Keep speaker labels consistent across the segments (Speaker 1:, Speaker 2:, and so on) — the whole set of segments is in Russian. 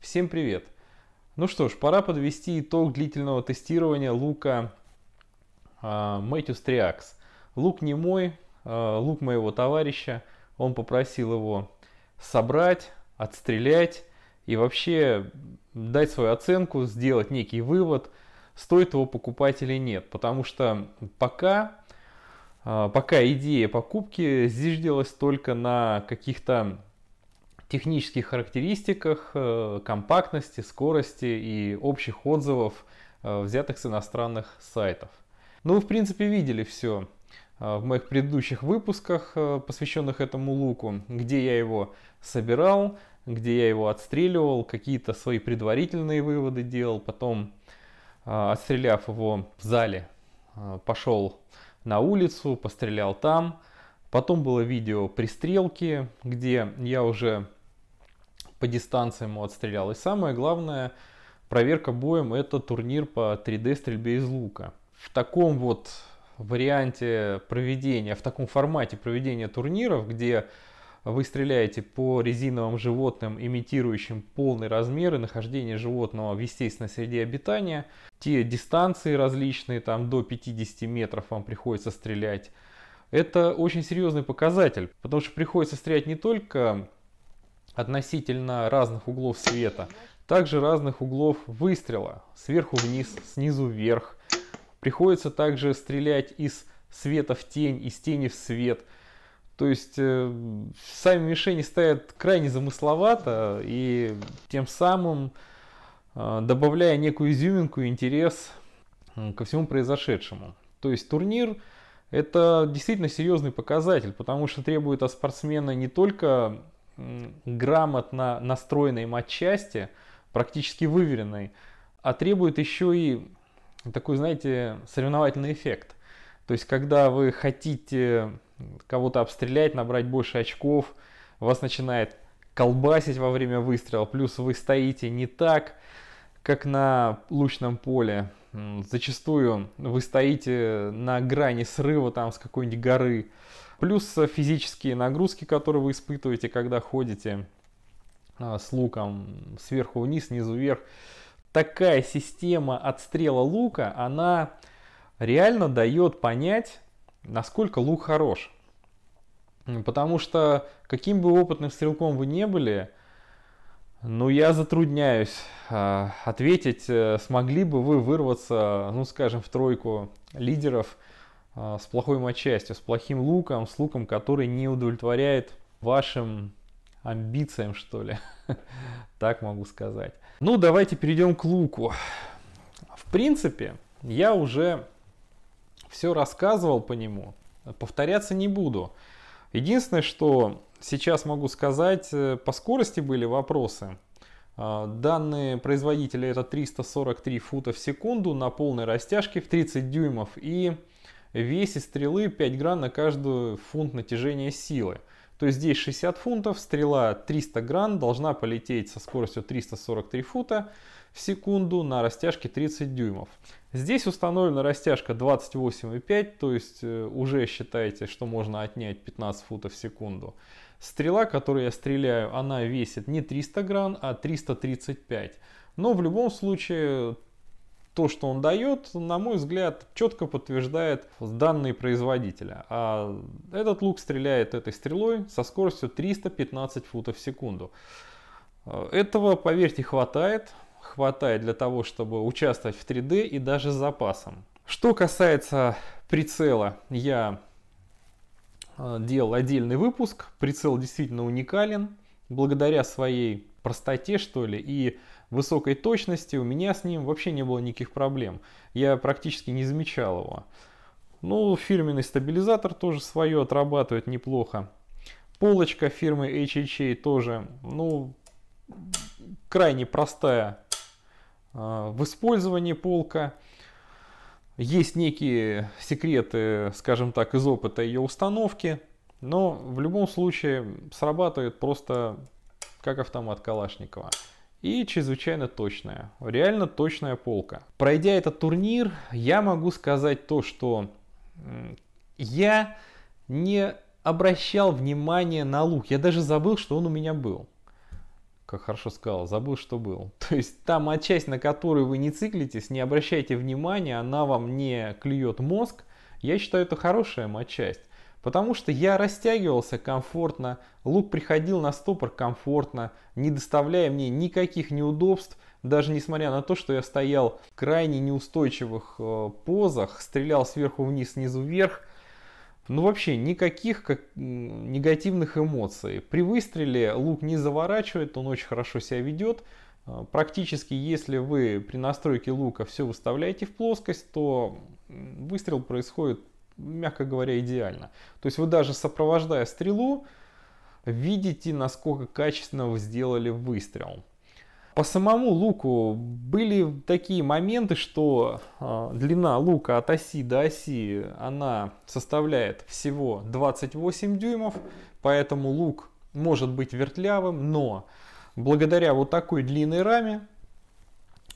Speaker 1: Всем привет! Ну что ж, пора подвести итог длительного тестирования лука э, а, Matthews Triax. Лук не мой, э, лук моего товарища. Он попросил его собрать, отстрелять и вообще дать свою оценку, сделать некий вывод, стоит его покупать или нет. Потому что пока а, пока идея покупки зиждилась только на каких-то технических характеристиках, э, компактности, скорости и общих отзывов, э, взятых с иностранных сайтов. Ну, в принципе, видели все э, в моих предыдущих выпусках, посвященных этому луку, где я его собирал, где я его отстреливал, какие-то свои предварительные выводы делал, потом, отстреляв его в зале, пошел на улицу, пострелял там. Потом было видео пристрелки, где я уже по дистанции ему отстрелял. И самое главное, проверка боем это турнир по 3D стрельбе из лука. В таком вот варианте проведения, в таком формате проведения турниров, где вы стреляете по резиновым животным, имитирующим полный размер и нахождение животного в естественной среде обитания. Те дистанции различные, там до 50 метров вам приходится стрелять. Это очень серьезный показатель, потому что приходится стрелять не только относительно разных углов света, также разных углов выстрела, сверху вниз, снизу вверх. Приходится также стрелять из света в тень, из тени в свет – то есть э, сами мишени стоят крайне замысловато и тем самым э, добавляя некую изюминку и интерес э, ко всему произошедшему. То есть турнир это действительно серьезный показатель, потому что требует от спортсмена не только грамотно настроенной матчасти, практически выверенной, а требует еще и такой, знаете, соревновательный эффект. То есть, когда вы хотите кого-то обстрелять, набрать больше очков, вас начинает колбасить во время выстрела, плюс вы стоите не так, как на лучном поле. Зачастую вы стоите на грани срыва там с какой-нибудь горы. Плюс физические нагрузки, которые вы испытываете, когда ходите а, с луком сверху вниз, снизу вверх. Такая система отстрела лука, она реально дает понять насколько лук хорош. Потому что каким бы опытным стрелком вы не были, ну, я затрудняюсь э, ответить, э, смогли бы вы вырваться, ну, скажем, в тройку лидеров э, с плохой матчастью, с плохим луком, с луком, который не удовлетворяет вашим амбициям, что ли. так могу сказать. Ну, давайте перейдем к луку. В принципе, я уже все рассказывал по нему, повторяться не буду. Единственное, что сейчас могу сказать, э, по скорости были вопросы. А, данные производителя это 343 фута в секунду на полной растяжке в 30 дюймов и весе стрелы 5 грамм на каждый фунт натяжения силы то есть здесь 60 фунтов, стрела 300 гран должна полететь со скоростью 343 фута в секунду на растяжке 30 дюймов. Здесь установлена растяжка 28,5, то есть э, уже считаете, что можно отнять 15 футов в секунду. Стрела, которую я стреляю, она весит не 300 гран, а 335. Но в любом случае то, что он дает, на мой взгляд, четко подтверждает данные производителя. А этот лук стреляет этой стрелой со скоростью 315 футов в секунду. Этого, поверьте, хватает. Хватает для того, чтобы участвовать в 3D и даже с запасом. Что касается прицела, я э, делал отдельный выпуск. Прицел действительно уникален. Благодаря своей простоте, что ли, и высокой точности у меня с ним вообще не было никаких проблем. Я практически не замечал его. Ну, фирменный стабилизатор тоже свое отрабатывает неплохо. Полочка фирмы HHA тоже, ну, крайне простая а, в использовании полка. Есть некие секреты, скажем так, из опыта ее установки, но в любом случае срабатывает просто как автомат Калашникова. И чрезвычайно точная, реально точная полка. Пройдя этот турнир, я могу сказать то, что я не обращал внимания на лук. Я даже забыл, что он у меня был. Как хорошо сказал, забыл, что был. То есть там отчасть, на которую вы не циклитесь, не обращайте внимания, она вам не клюет мозг. Я считаю, это хорошая матчасть. Потому что я растягивался комфортно, лук приходил на стопор комфортно, не доставляя мне никаких неудобств, даже несмотря на то, что я стоял в крайне неустойчивых э, позах, стрелял сверху вниз, снизу вверх, ну вообще никаких как, негативных эмоций. При выстреле лук не заворачивает, он очень хорошо себя ведет. Э, практически, если вы при настройке лука все выставляете в плоскость, то выстрел происходит мягко говоря, идеально. То есть вы даже сопровождая стрелу, видите, насколько качественно вы сделали выстрел. По самому луку были такие моменты, что э, длина лука от оси до оси, она составляет всего 28 дюймов, поэтому лук может быть вертлявым, но благодаря вот такой длинной раме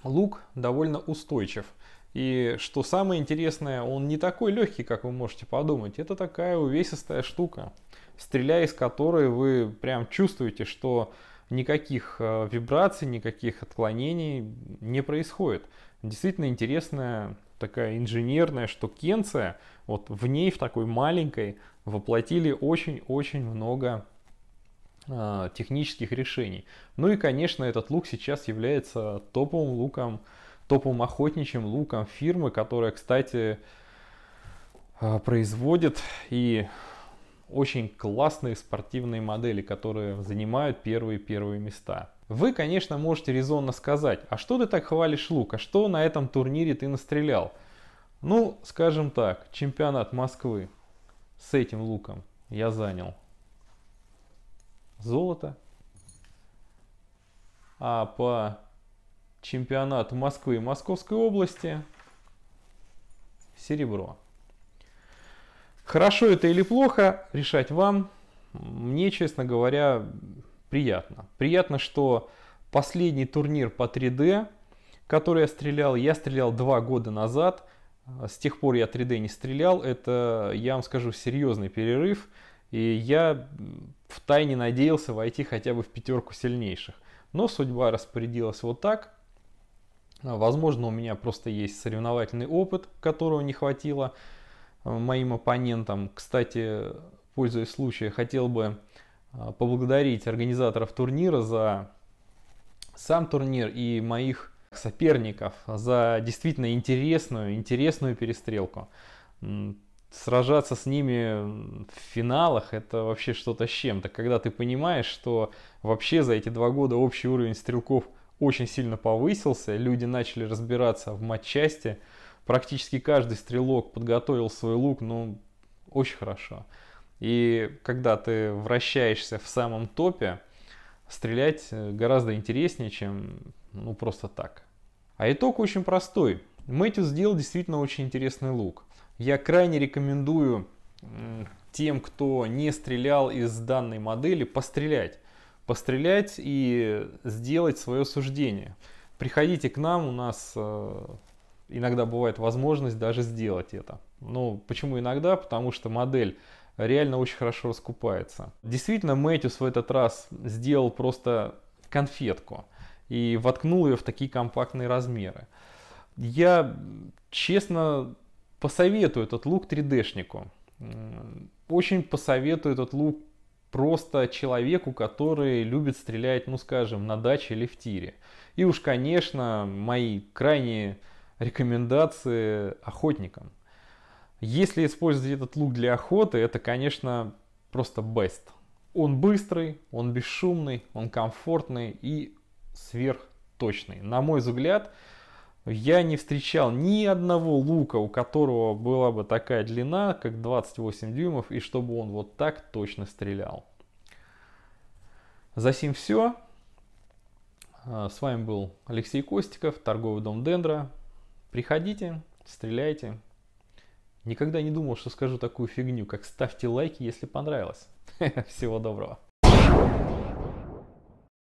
Speaker 1: лук довольно устойчив. И что самое интересное, он не такой легкий, как вы можете подумать. Это такая увесистая штука, стреляя из которой вы прям чувствуете, что никаких э, вибраций, никаких отклонений не происходит. Действительно интересная такая инженерная штукенция, вот в ней, в такой маленькой, воплотили очень-очень много э, технических решений. Ну и, конечно, этот лук сейчас является топовым луком топовым охотничьим луком фирмы, которая, кстати, э, производит и очень классные спортивные модели, которые занимают первые-первые места. Вы, конечно, можете резонно сказать, а что ты так хвалишь лук, а что на этом турнире ты настрелял? Ну, скажем так, чемпионат Москвы с этим луком я занял золото. А по чемпионат Москвы и Московской области. Серебро. Хорошо это или плохо, решать вам. Мне, честно говоря, приятно. Приятно, что последний турнир по 3D, который я стрелял, я стрелял два года назад. С тех пор я 3D не стрелял. Это, я вам скажу, серьезный перерыв. И я втайне надеялся войти хотя бы в пятерку сильнейших. Но судьба распорядилась вот так. А, возможно, у меня просто есть соревновательный опыт, которого не хватило а, моим оппонентам. Кстати, пользуясь случаем, хотел бы а, поблагодарить организаторов турнира за сам турнир и моих соперников за действительно интересную, интересную перестрелку. Сражаться с ними в финалах это вообще что-то с чем-то, когда ты понимаешь, что вообще за эти два года общий уровень стрелков очень сильно повысился, люди начали разбираться в матчасти, практически каждый стрелок подготовил свой лук, ну, очень хорошо. И когда ты вращаешься в самом топе, стрелять э, гораздо интереснее, чем ну просто так. А итог очень простой. Мэтью сделал действительно очень интересный лук. Я крайне рекомендую тем, кто не стрелял из данной модели, пострелять пострелять и сделать свое суждение. Приходите к нам, у нас э, иногда бывает возможность даже сделать это. Ну, почему иногда? Потому что модель реально очень хорошо раскупается. Действительно, Мэтьюс в этот раз сделал просто конфетку и воткнул ее в такие компактные размеры. Я, честно, посоветую этот лук 3D-шнику. Очень посоветую этот лук просто человеку, который любит стрелять, ну скажем, на даче или в тире. И уж, конечно, мои крайние рекомендации охотникам. Если использовать этот лук для охоты, это, конечно, просто best. Он быстрый, он бесшумный, он комфортный и сверхточный. На мой взгляд, я не встречал ни одного лука, у которого была бы такая длина, как 28 дюймов, и чтобы он вот так точно стрелял. За сим все. А, с вами был Алексей Костиков, торговый дом Дендра. Приходите, стреляйте. Никогда не думал, что скажу такую фигню, как ставьте лайки, если понравилось. Всего доброго.